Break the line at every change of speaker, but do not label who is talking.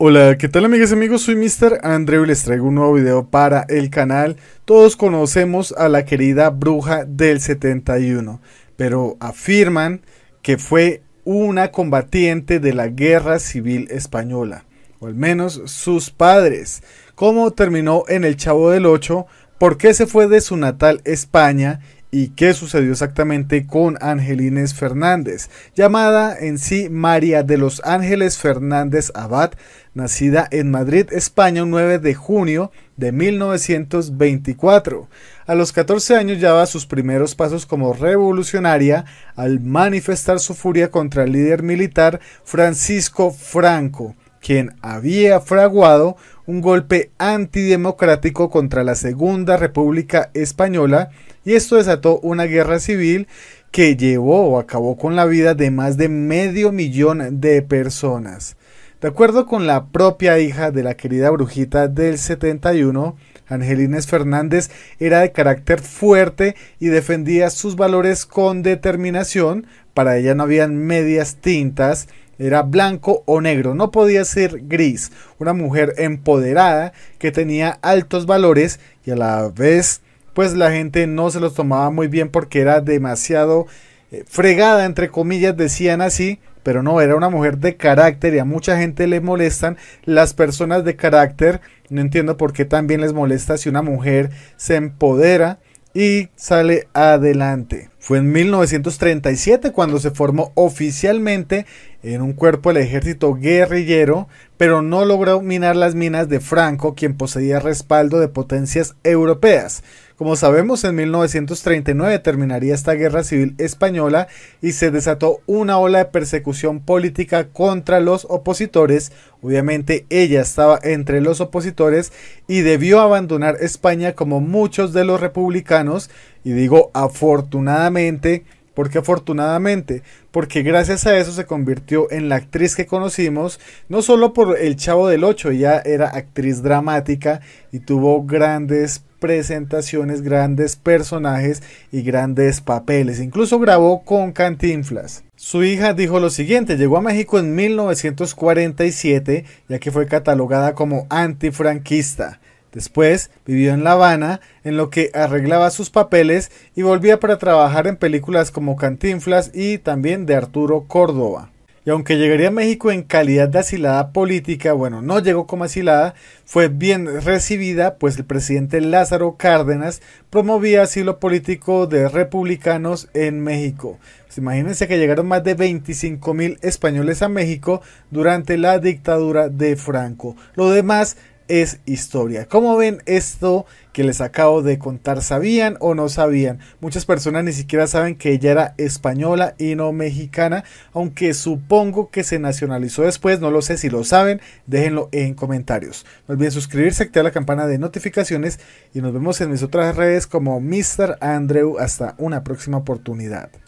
Hola, ¿qué tal amigas y amigos? Soy Mr. Andrew y les traigo un nuevo video para el canal. Todos conocemos a la querida bruja del 71, pero afirman que fue una combatiente de la Guerra Civil Española, o al menos sus padres. ¿Cómo terminó en el Chavo del 8? ¿Por qué se fue de su natal España? y qué sucedió exactamente con Angelines Fernández, llamada en sí María de los Ángeles Fernández Abad, nacida en Madrid, España, un 9 de junio de 1924. A los 14 años llevaba sus primeros pasos como revolucionaria al manifestar su furia contra el líder militar Francisco Franco, quien había fraguado un golpe antidemocrático contra la Segunda República Española y esto desató una guerra civil que llevó o acabó con la vida de más de medio millón de personas. De acuerdo con la propia hija de la querida brujita del 71, Angelines Fernández era de carácter fuerte y defendía sus valores con determinación, para ella no habían medias tintas era blanco o negro, no podía ser gris. Una mujer empoderada que tenía altos valores y a la vez pues la gente no se los tomaba muy bien porque era demasiado eh, fregada, entre comillas, decían así, pero no, era una mujer de carácter y a mucha gente le molestan las personas de carácter. No entiendo por qué también les molesta si una mujer se empodera y sale adelante. Fue en 1937 cuando se formó oficialmente en un cuerpo el ejército guerrillero, pero no logró minar las minas de Franco, quien poseía respaldo de potencias europeas. Como sabemos, en 1939 terminaría esta guerra civil española y se desató una ola de persecución política contra los opositores. Obviamente ella estaba entre los opositores y debió abandonar España como muchos de los republicanos. Y digo afortunadamente porque afortunadamente, porque gracias a eso se convirtió en la actriz que conocimos, no solo por El Chavo del Ocho, ya era actriz dramática y tuvo grandes presentaciones, grandes personajes y grandes papeles. Incluso grabó con Cantinflas. Su hija dijo lo siguiente, llegó a México en 1947 ya que fue catalogada como antifranquista. Después vivió en La Habana, en lo que arreglaba sus papeles y volvía para trabajar en películas como Cantinflas y también de Arturo Córdoba y aunque llegaría a México en calidad de asilada política, bueno, no llegó como asilada, fue bien recibida, pues el presidente Lázaro Cárdenas promovía asilo político de republicanos en México. Pues imagínense que llegaron más de 25 mil españoles a México durante la dictadura de Franco. Lo demás es historia. Como ven esto que les acabo de contar? ¿Sabían o no sabían? Muchas personas ni siquiera saben que ella era española y no mexicana, aunque supongo que se nacionalizó después, no lo sé si lo saben, déjenlo en comentarios. No olviden suscribirse, activar la campana de notificaciones y nos vemos en mis otras redes como Mr. Andrew. Hasta una próxima oportunidad.